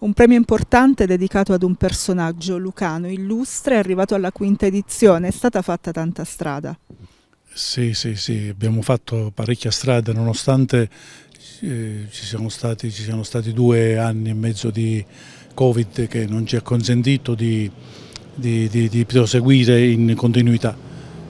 un premio importante dedicato ad un personaggio lucano illustre, arrivato alla quinta edizione, è stata fatta tanta strada. Sì, sì, sì, abbiamo fatto parecchia strada nonostante eh, ci, siano stati, ci, siano stati, due anni e mezzo di Covid che non ci ha consentito di, di, di, di proseguire in continuità.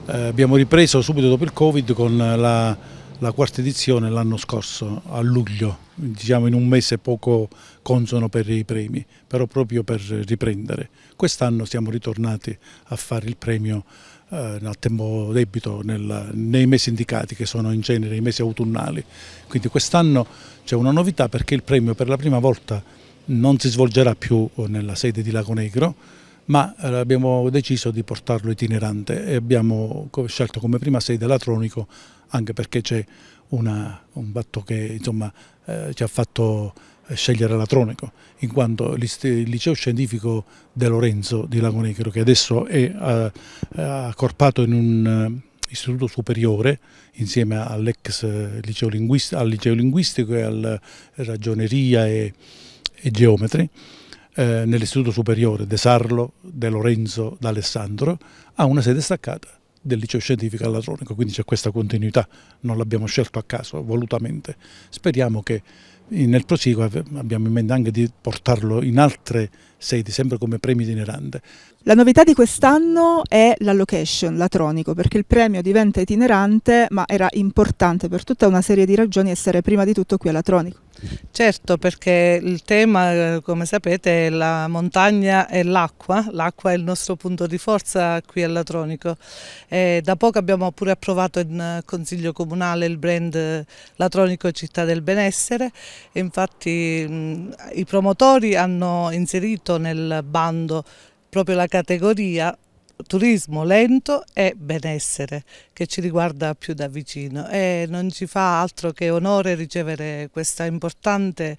Eh, abbiamo ripreso subito dopo il Covid con la la quarta edizione l'anno scorso a luglio, diciamo in un mese poco consono per i premi, però proprio per riprendere. Quest'anno siamo ritornati a fare il premio eh, a tempo debito nel, nei mesi indicati che sono in genere i mesi autunnali. Quindi quest'anno c'è una novità perché il premio per la prima volta non si svolgerà più nella sede di Lago Negro, ma eh, abbiamo deciso di portarlo itinerante e abbiamo scelto come prima sede l'Atronico anche perché c'è un fatto che insomma, eh, ci ha fatto eh, scegliere l'Atronico, in quanto il liceo scientifico De Lorenzo di Lago Negro, che adesso è eh, accorpato in un istituto superiore insieme all'ex liceo, al liceo linguistico e alla ragioneria e, e geometri, eh, nell'istituto superiore De Sarlo, De Lorenzo, D'Alessandro, ha una sede staccata del liceo scientifico all'atronico, quindi c'è questa continuità, non l'abbiamo scelto a caso, volutamente. Speriamo che nel prosieguo abbiamo in mente anche di portarlo in altre sedi, sempre come premio itinerante. La novità di quest'anno è la location, l'atronico, perché il premio diventa itinerante, ma era importante per tutta una serie di ragioni essere prima di tutto qui all'atronico. Certo, perché il tema, eh, come sapete, è la montagna e l'acqua. L'acqua è il nostro punto di forza qui all'Atronico. da poco abbiamo pure approvato in eh, Consiglio Comunale il brand eh, Latronico Città del Benessere infatti mh, mm, i promotori hanno inserito nel bando proprio la categoria turismo lento e benessere che ci riguarda più da vicino e non ci fa altro che onore ricevere importante,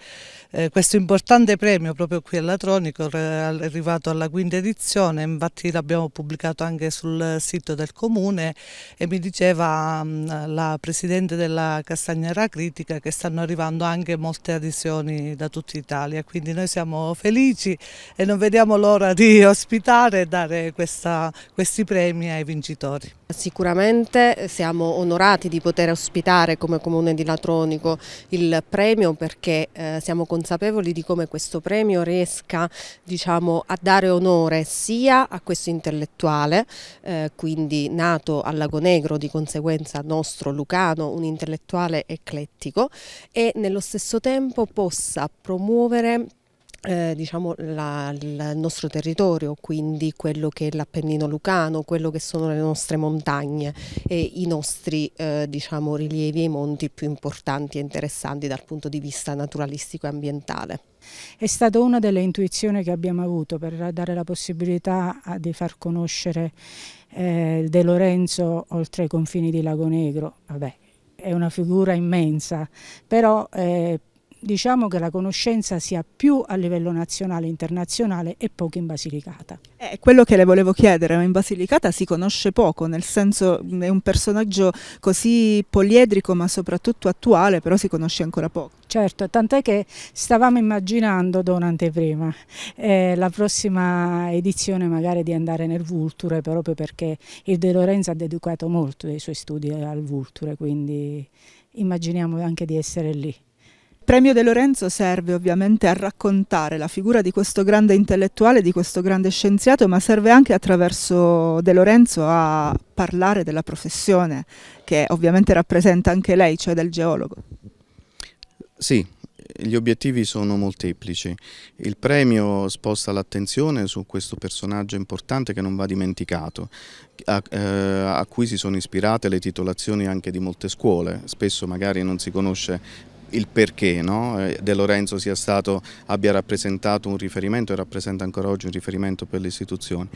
eh, questo importante premio proprio qui all'Atronico arrivato alla quinta edizione infatti l'abbiamo pubblicato anche sul sito del comune e mi diceva mh, mm, la presidente della Castagnera Critica che stanno arrivando anche molte adesioni da tutta Italia quindi noi siamo felici e non vediamo l'ora di ospitare e dare questa questi premi ai vincitori. Sicuramente siamo onorati di poter ospitare come Comune di Latronico il premio perché eh, siamo consapevoli di come questo premio riesca diciamo, a dare onore sia a questo intellettuale, eh, quindi nato a Lago Negro, di conseguenza nostro lucano, un intellettuale eclettico, e nello stesso tempo possa promuovere eh, diciamo, la, il nostro territorio, quindi quello che è l'Appennino Lucano, quello che sono le nostre montagne e i nostri eh, diciamo, rilievi e i monti più importanti e interessanti dal punto di vista naturalistico e ambientale. È stata una delle intuizioni che abbiamo avuto per dare la possibilità eh, di far conoscere eh, De Lorenzo oltre i confini di Lago Negro. Vabbè, è una figura immensa, però eh, diciamo che la conoscenza sia più a livello nazionale e internazionale e poco in Basilicata. Eh, è eh, quello che le volevo chiedere, in Basilicata si conosce poco, nel senso è un personaggio così poliedrico ma soprattutto attuale, però si conosce ancora poco. Certo, tant'è che stavamo immaginando, Don Anteprima, eh, la prossima edizione magari di andare nel Vulture, proprio perché il De Lorenzo ha dedicato molto dei suoi studi al Vulture, quindi immaginiamo anche di essere lì premio De Lorenzo serve ovviamente a raccontare la figura di questo grande intellettuale, di questo grande scienziato, ma serve anche attraverso De Lorenzo a parlare della professione, che ovviamente rappresenta anche lei, cioè del geologo. Sì, gli obiettivi sono molteplici. Il premio sposta l'attenzione su questo personaggio importante che non va dimenticato, a, eh, a, cui si sono ispirate le titolazioni anche di molte scuole. Spesso magari non si conosce il perché no? Eh, De Lorenzo stato, abbia rappresentato un riferimento e rappresenta ancora oggi un riferimento per le istituzioni.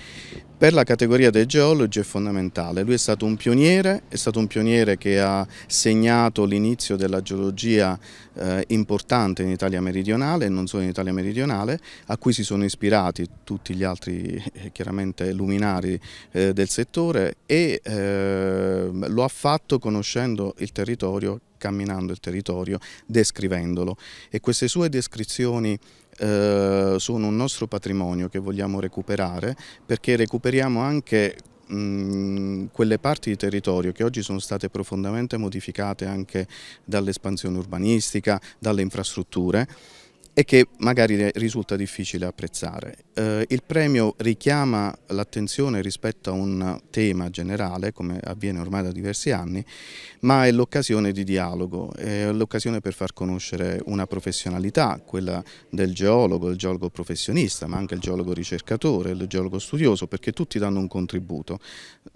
Per la categoria dei geologi è fondamentale, lui è stato un pioniere, è stato un pioniere che ha segnato l'inizio della geologia eh, importante in Italia meridionale e non solo in Italia meridionale, a cui si sono ispirati tutti gli altri eh, chiaramente luminari eh, del settore e eh, lo ha fatto conoscendo il territorio camminando il territorio, descrivendolo e queste sue descrizioni eh, sono un nostro patrimonio che vogliamo recuperare perché recuperiamo anche quelle parti di territorio che oggi sono state profondamente modificate anche dall'espansione urbanistica, dalle infrastrutture e che magari risulta difficile apprezzare. Eh, il premio richiama l'attenzione rispetto a un tema generale, come avviene ormai da diversi anni, ma è l'occasione di dialogo, è l'occasione per far conoscere una professionalità, quella del geologo, il geologo professionista, ma anche il geologo ricercatore, il geologo studioso, perché tutti danno un contributo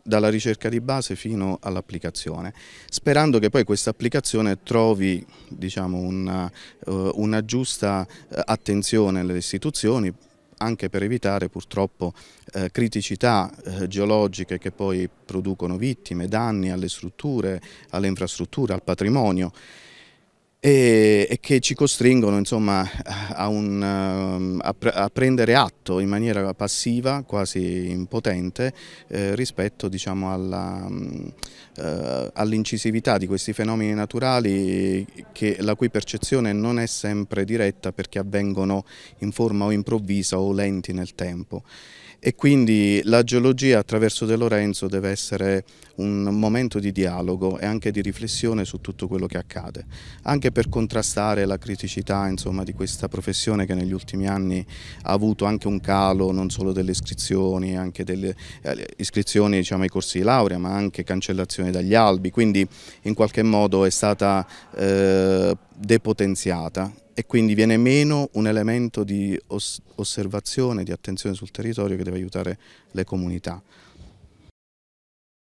dalla ricerca di base fino all'applicazione, sperando che poi questa applicazione trovi diciamo, una, eh, una giusta eh, attenzione alle istituzioni anche per evitare purtroppo eh, criticità eh, geologiche che poi producono vittime, danni alle strutture, alle infrastrutture, al patrimonio e, e che ci costringono insomma, a, un, ehm, a, pre a, prendere atto in maniera passiva, quasi impotente, eh, rispetto diciamo, eh, all'incisività eh, all di questi fenomeni naturali che, la cui percezione non è sempre diretta perché avvengono in forma o improvvisa o lenti nel tempo e quindi la geologia attraverso De Lorenzo deve essere un momento di dialogo e anche di riflessione su tutto quello che accade, anche anche per contrastare la criticità insomma, di questa professione che negli ultimi anni ha avuto anche un calo non solo delle iscrizioni, anche delle eh, iscrizioni diciamo, ai corsi di laurea ma anche cancellazione dagli albi, quindi in qualche modo è stata eh, depotenziata e quindi viene meno un elemento di osservazione, di attenzione sul territorio che deve aiutare le comunità.